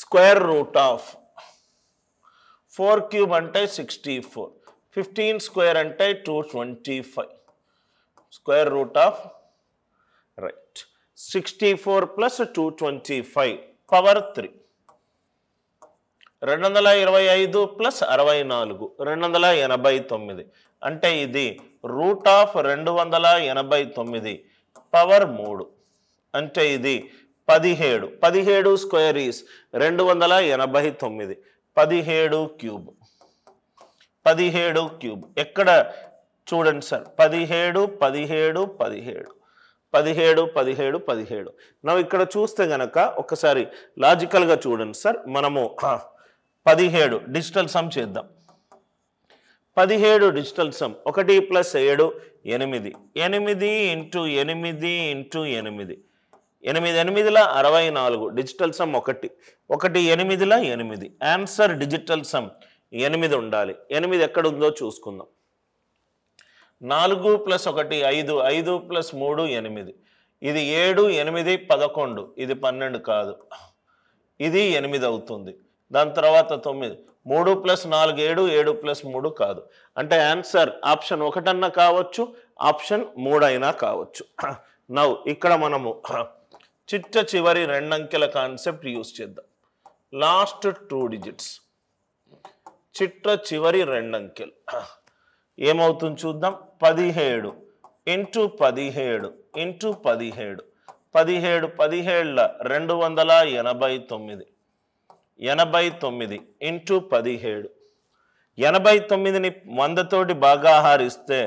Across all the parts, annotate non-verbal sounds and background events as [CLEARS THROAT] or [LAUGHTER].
square root of four cube అంటే sixty four fifteen square అంటే two twenty five square root of right sixty four plus two twenty five power three రెండు వందల ఇరవై ఐదు plus అరవై నాలుగు రెండు వందల ఎనభై తొమ్మిది అంటే ఇది రూట్ ఆఫ్ రెండు వందల ఎనభై తొమ్మిది పవర్ మూడు అంటే ఇది పదిహేడు పదిహేడు స్క్వేర్ ఈస్ రెండు వందల ఎనభై తొమ్మిది పదిహేడు క్యూబ్ పదిహేడు క్యూబ్ ఎక్కడ చూడండి సార్ పదిహేడు పదిహేడు పదిహేడు పదిహేడు పదిహేడు పదిహేడు నువ్వు ఇక్కడ చూస్తే గనక ఒకసారి లాజికల్గా చూడండి సార్ మనము పదిహేడు డిజిటల్ సమ్ చేద్దాం పదిహేడు డిజిటల్ సమ్ ఒకటి ప్లస్ ఏడు ఎనిమిది ఎనిమిది ఇంటూ ఎనిమిది ఇంటూ ఎనిమిది ఎనిమిది ఎనిమిదిల అరవై నాలుగు డిజిటల్ సమ్ ఒకటి ఒకటి ఎనిమిదిల ఎనిమిది ఆన్సర్ డిజిటల్ సమ్ ఎనిమిది ఉండాలి ఎనిమిది ఎక్కడ ఉందో చూసుకుందాం నాలుగు ప్లస్ ఒకటి ఐదు ఐదు ప్లస్ మూడు ఎనిమిది ఇది ఏడు ఎనిమిది పదకొండు ఇది పన్నెండు కాదు ఇది ఎనిమిది అవుతుంది దాని తర్వాత తొమ్మిది మూడు ప్లస్ నాలుగు ఏడు ఏడు ప్లస్ మూడు కాదు అంటే ఆన్సర్ ఆప్షన్ ఒకటన్నా కావచ్చు ఆప్షన్ మూడైనా కావచ్చు నవ్వు [CLEARS THROAT] ఇక్కడ మనము చిట్ట చివరి రెండంకెల కాన్సెప్ట్ యూస్ చేద్దాం లాస్ట్ టూ డిజిట్స్ చిట్ట చివరి రెండంకెలు ఏమవుతుంది చూద్దాం పదిహేడు ఇంటూ పదిహేడు ఇంటూ పదిహేడు పదిహేడు పదిహేళ్ళ రెండు వందల ఎనభై తొమ్మిది ఎనభై తొమ్మిది ఇంటూ పదిహేడు ఎనభై తొమ్మిదిని వందతోటి భాగాహారిస్తే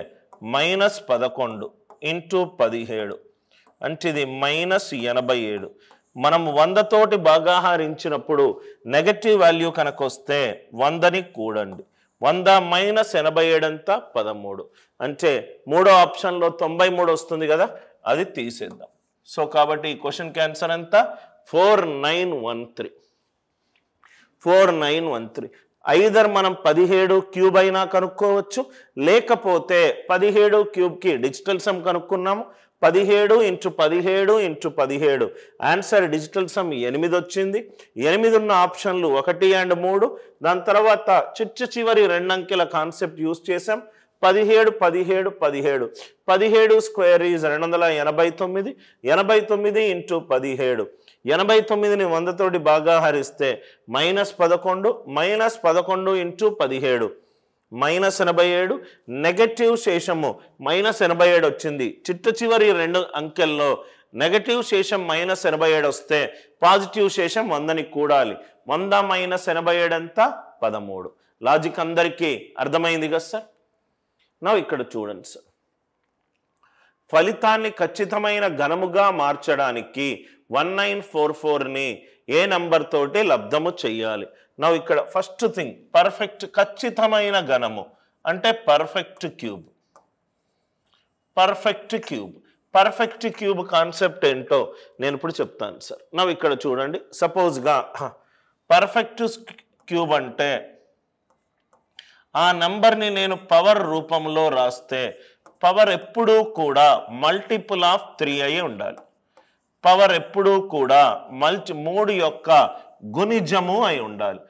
మైనస్ పదకొండు ఇంటూ పదిహేడు అంటే ఇది మైనస్ ఎనభై ఏడు మనం వందతోటి భాగాహారించినప్పుడు నెగటివ్ వాల్యూ కనుకొస్తే వందని కూడండి వంద మైనస్ ఎనభై ఏడు అంతా పదమూడు అంటే మూడో ఆప్షన్లో తొంభై మూడు వస్తుంది కదా అది తీసేద్దాం సో కాబట్టి ఈ క్వశ్చన్ క్యాన్సర్ అంతా four nine one three four nine one three ఐదర్ మనం పదిహేడు క్యూబ్ అయినా కనుక్కోవచ్చు లేకపోతే పదిహేడు క్యూబ్కి డిజిటల్ సమ్ కనుక్కున్నాము పదిహేడు ఇంటూ పదిహేడు ఇంటూ పదిహేడు ఆన్సర్ డిజిటల్ సమ్ ఎనిమిది వచ్చింది ఎనిమిది ఉన్న ఆప్షన్లు ఒకటి అండ్ మూడు దాని తర్వాత చిచ్చు చివరి రెండంకెల కాన్సెప్ట్ యూస్ చేసాం పదిహేడు పదిహేడు పదిహేడు పదిహేడు స్క్వేర్ ఈజ్ రెండు వందల ఎనభై తొమ్మిది ఎనభై తొమ్మిది ఇంటూ పదిహేడు ఎనభై తొమ్మిదిని వందతోటి బాగా హరిస్తే మైనస్ పదకొండు మైనస్ పదకొండు ఇంటూ పదిహేడు మైనస్ ఎనభై ఏడు నెగటివ్ శేషము మైనస్ ఎనభై ఏడు వచ్చింది చిట్ట చివరి రెండు అంకెల్లో నెగటివ్ శేషం మైనస్ ఎనభై ఏడు వస్తే పాజిటివ్ శేషం వందని కూడాలి వంద మైనస్ ఎనభై ఏడు ఎంత పదమూడు లాజిక్ అందరికీ అర్థమైంది కదా సార్ నా ఇక్కడ చూడండి సార్ ఫలితాన్ని ఖచ్చితమైన ఘనముగా మార్చడానికి వన్ నైన్ ఫోర్ ఫోర్ని ఏ నంబర్ తోటి లబ్ధము చెయ్యాలి నా ఇక్కడ ఫస్ట్ థింగ్ పర్ఫెక్ట్ ఖచ్చితమైన ఘనము అంటే perfect cube perfect cube perfect cube concept ఏంటో నేను ఇప్పుడు చెప్తాను సార్ నా ఇక్కడ చూడండి సపోజ్గా పర్ఫెక్ట్ క్యూబ్ అంటే ఆ నెంబర్ని నేను పవర్ రూపంలో రాస్తే పవర్ ఎప్పుడూ కూడా మల్టిపుల్ ఆఫ్ త్రీ అయి ఉండాలి పవర్ ఎప్పుడూ కూడా మల్చి మూడు యొక్క గుణిజము అయి ఉండాలి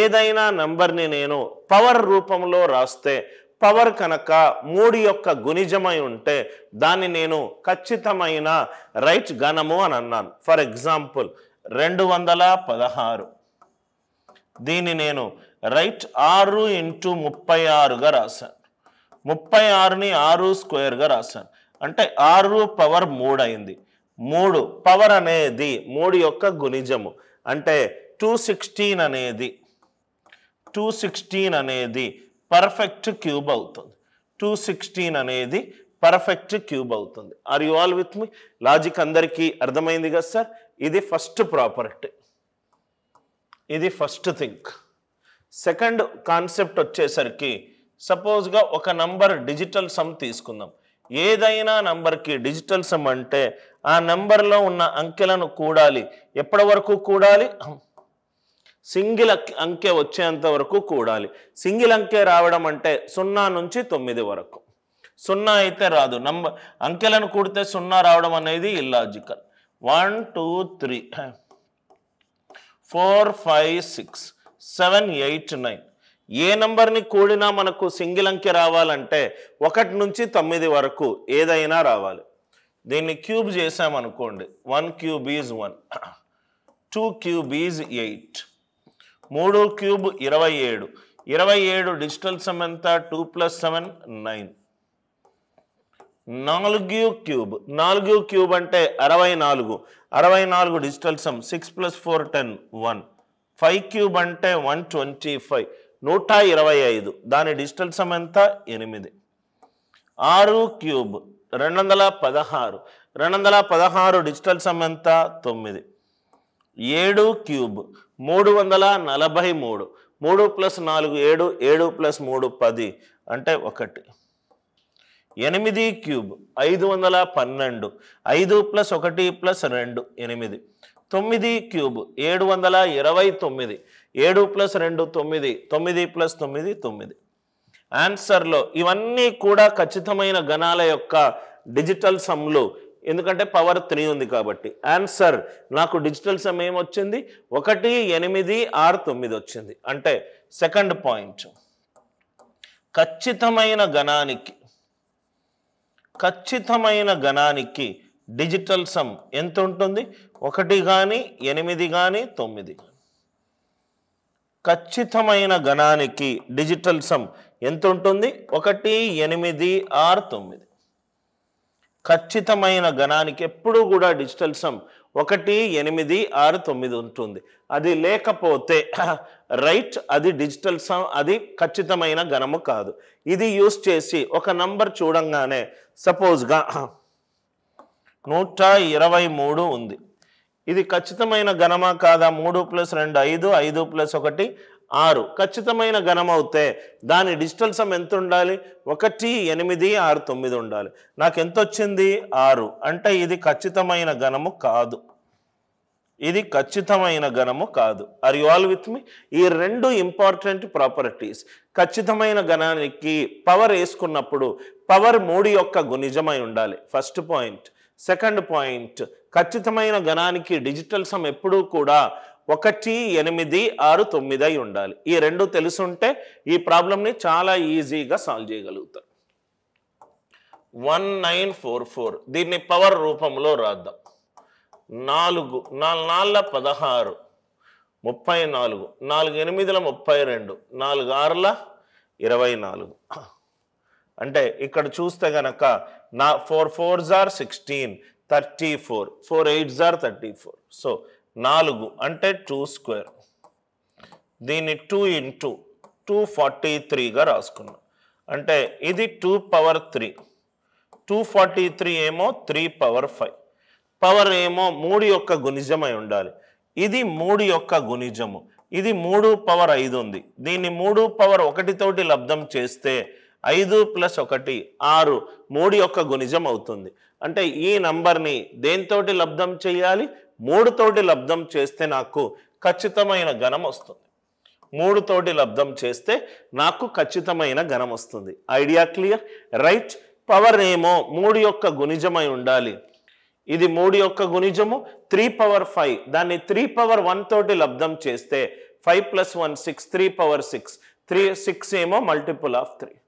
ఏదైనా నంబర్ని నేను పవర్ రూపంలో రాస్తే పవర్ కనుక మూడు యొక్క గుణిజమై ఉంటే దాన్ని నేను ఖచ్చితమైన రైట్ గణము అని అన్నాను ఫర్ ఎగ్జాంపుల్ రెండు వందల పదహారు దీన్ని నేను రైట్ ఆరు ఇంటూ ముప్పై ఆరుగా రాశాను ముప్పై ఆరుని ఆరు స్క్వేర్గా రాశాను అంటే ఆరు పవర్ మూడు అయింది మూడు పవర్ అనేది మూడు యొక్క గుణిజము అంటే టూ సిక్స్టీన్ అనేది టూ సిక్స్టీన్ అనేది పర్ఫెక్ట్ క్యూబ్ అవుతుంది టూ సిక్స్టీన్ అనేది పర్ఫెక్ట్ క్యూబ్ అవుతుంది are you all with me logic అందరికీ అర్థమైంది కదా సార్ ఇది ఫస్ట్ ప్రాపర్టీ ఇది ఫస్ట్ థింక్ సెకండ్ కాన్సెప్ట్ వచ్చేసరికి సపోజ్గా ఒక నంబర్ డిజిటల్ సమ్ తీసుకుందాం ఏదైనా నంబర్కి డిజిటల్ సమ్ అంటే ఆ నంబర్లో ఉన్న అంకెలను కూడాలి ఎప్పటి వరకు కూడాలి సింగిల్ అంకె వచ్చేంత వరకు కూడాలి సింగిల్ అంకె రావడం అంటే సున్నా నుంచి తొమ్మిది వరకు సున్నా అయితే రాదు నంబర్ అంకెలను కూడితే సున్నా రావడం అనేది illogical one two three [CLEARS THROAT] four five six seven eight nine ఏ నంబర్ని కూడినా మనకు సింగిల్ అంకె రావాలంటే ఒకటి నుంచి తొమ్మిది వరకు ఏదైనా రావాలి దీన్ని క్యూబ్ చేసామనుకోండి one cube is one [CLEARS THROAT] two cube is eight మూడు క్యూబ్ ఇరవై ఏడు ఇరవై ఏడు డిజిటల్ సమ్ ఎంత టూ ప్లస్ సెవెన్ నైన్ నాలుగు క్యూబ్ నాలుగు క్యూబ్ అంటే అరవై నాలుగు అరవై నాలుగు digital sum six plus four ten one five cube అంటే వన్ ట్వంటీ ఫైవ్ నూట ఇరవై ఐదు దాని డిజిటల్ సమ్ ఎంత ఎనిమిది ఆరు క్యూబ్ రెండు వందల పదహారు రెండు వందల పదహారు డిజిటల్ సమ్ ఎంత తొమ్మిది ఏడు క్యూబ్ మూడు వందల నలభై మూడు మూడు ప్లస్ నాలుగు ఏడు ఏడు ప్లస్ మూడు పది అంటే ఒకటి ఎనిమిది క్యూబ్ ఐదు వందల పన్నెండు ఐదు ప్లస్ ఒకటి ప్లస్ రెండు ఎనిమిది తొమ్మిది క్యూబ్ ఏడు వందల ఇరవై తొమ్మిది ఏడు ప్లస్ రెండు తొమ్మిది తొమ్మిది ప్లస్ తొమ్మిది తొమ్మిది ఆన్సర్లో ఇవన్నీ కూడా ఖచ్చితమైన గణాల యొక్క డిజిటల్ సమ్లు ఎందుకంటే పవర్ త్రీ ఉంది కాబట్టి ఆన్సర్ నాకు డిజిటల్ సమయం ఏమొచ్చింది ఒకటి ఎనిమిది ఆరు తొమ్మిది వచ్చింది అంటే సెకండ్ పాయింట్ ఖచ్చితమైన గణానికి ఖచ్చితమైన గణానికి డిజిటల్ సమ్ ఎంత ఉంటుంది ఒకటి కానీ ఎనిమిది కానీ తొమ్మిది ఖచ్చితమైన గణానికి డిజిటల్ సమ్ ఎంత ఉంటుంది ఒకటి ఎనిమిది ఆరు తొమ్మిది ఖచ్చితమైన గణానికి ఎప్పుడూ కూడా డిజిటల్ సమ్ ఒకటి ఎనిమిది ఆరు తొమ్మిది ఉంటుంది అది లేకపోతే [CLEARS THROAT] రైట్ అది డిజిటల్ సమ్ అది ఖచ్చితమైన గణము కాదు ఇది యూస్ చేసి ఒక నంబర్ చూడంగానే సపోజ్గా [CLEARS THROAT] నూట ఇరవై మూడు ఉంది ఇది ఖచ్చితమైన గణమా కాదా మూడు ప్లస్ రెండు ఐదు ఐదు ప్లస్ ఒకటి ఆరు ఖచ్చితమైన ఘనమవుతే దాని డిజిటల్ సమ్ ఎంత ఉండాలి ఒకటి ఎనిమిది ఆరు తొమ్మిది ఉండాలి నాకు ఎంత వచ్చింది ఆరు అంటే ఇది ఖచ్చితమైన ఘనము కాదు ఇది ఖచ్చితమైన ఘనము కాదు are you all with me ఈ రెండు ఇంపార్టెంట్ ప్రాపర్టీస్ ఖచ్చితమైన ఘనానికి పవర్ వేసుకున్నప్పుడు పవర్ మూడు యొక్క నిజమై ఉండాలి ఫస్ట్ పాయింట్ సెకండ్ పాయింట్ ఖచ్చితమైన ఘనానికి డిజిటల్ సమ్ ఎప్పుడూ కూడా ఒకటి ఎనిమిది ఆరు తొమ్మిది అయి ఉండాలి ఈ రెండు తెలుసుంటే ఈ ప్రాబ్లమ్ని చాలా ఈజీగా సాల్వ్ చేయగలుగుతారు వన్ నైన్ ఫోర్ ఫోర్ దీన్ని పవర్ రూపంలో రాద్దాం నాలుగు నాలుగు నాలుగు పదహారు ముప్పై నాలుగు నాలుగు ఎనిమిదిల ముప్పై రెండు నాలుగు ఆరుల ఇరవై నాలుగు అంటే ఇక్కడ చూస్తే గనక నా ఫోర్ ఫోర్ జార్ sixteen thirty four four eight జార్ థర్టీ ఫోర్ సో నాలుగు అంటే టూ స్క్వేర్ దీన్ని టూ ఇంటూ టూ ఫార్టీ త్రీగా రాసుకున్నాం అంటే ఇది two power three two forty three ఏమో త్రీ పవర్ ఫైవ్ పవర్ ఏమో మూడు యొక్క గుణిజమై ఉండాలి ఇది మూడు యొక్క గుణిజము ఇది మూడు పవర్ ఐదు ఉంది దీన్ని మూడు పవర్ ఒకటితోటి లబ్ధం చేస్తే ఐదు ప్లస్ ఒకటి ఆరు మూడు యొక్క గుణిజం అవుతుంది అంటే ఈ నంబర్ని దేనితోటి లబ్ధం చేయాలి మూడుతోటి లబ్ధం చేస్తే నాకు ఖచ్చితమైన ఘనం వస్తుంది మూడుతోటి లబ్ధం చేస్తే నాకు ఖచ్చితమైన ఘనం వస్తుంది ఐడియా క్లియర్ రైట్ పవర్ ఏమో మూడు యొక్క గుణిజమై ఉండాలి ఇది మూడు యొక్క గుణిజము త్రీ పవర్ ఫైవ్ దాన్ని త్రీ పవర్ వన్ తోటి లబ్ధం చేస్తే five plus one six three power six three six ఏమో మల్టిపుల్ ఆఫ్ త్రీ